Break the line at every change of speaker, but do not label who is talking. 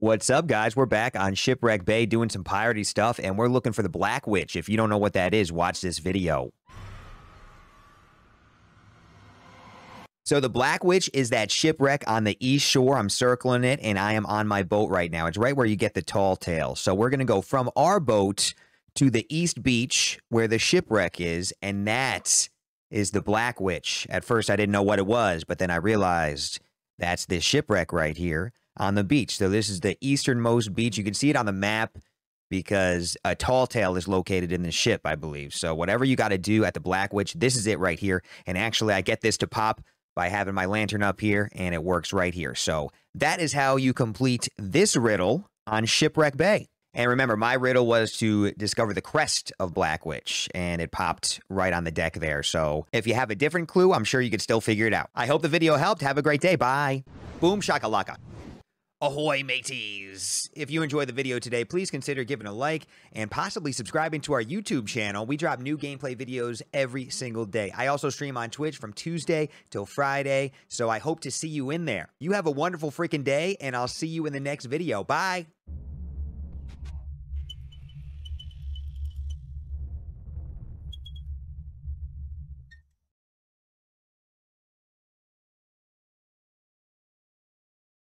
What's up, guys? We're back on Shipwreck Bay doing some piratey stuff, and we're looking for the Black Witch. If you don't know what that is, watch this video. So the Black Witch is that shipwreck on the east shore. I'm circling it, and I am on my boat right now. It's right where you get the tall tale. So we're going to go from our boat to the east beach where the shipwreck is, and that is the Black Witch. At first, I didn't know what it was, but then I realized that's this shipwreck right here on the beach. So this is the easternmost beach. You can see it on the map because a tall tale is located in the ship, I believe. So whatever you got to do at the Black Witch, this is it right here. And actually, I get this to pop by having my lantern up here, and it works right here. So that is how you complete this riddle on Shipwreck Bay. And remember, my riddle was to discover the crest of Black Witch, and it popped right on the deck there. So if you have a different clue, I'm sure you could still figure it out. I hope the video helped. Have a great day. Bye. Boom shakalaka. Ahoy, mateys! If you enjoyed the video today, please consider giving a like and possibly subscribing to our YouTube channel. We drop new gameplay videos every single day. I also stream on Twitch from Tuesday till Friday, so I hope to see you in there. You have a wonderful freaking day, and I'll see you in the next video. Bye!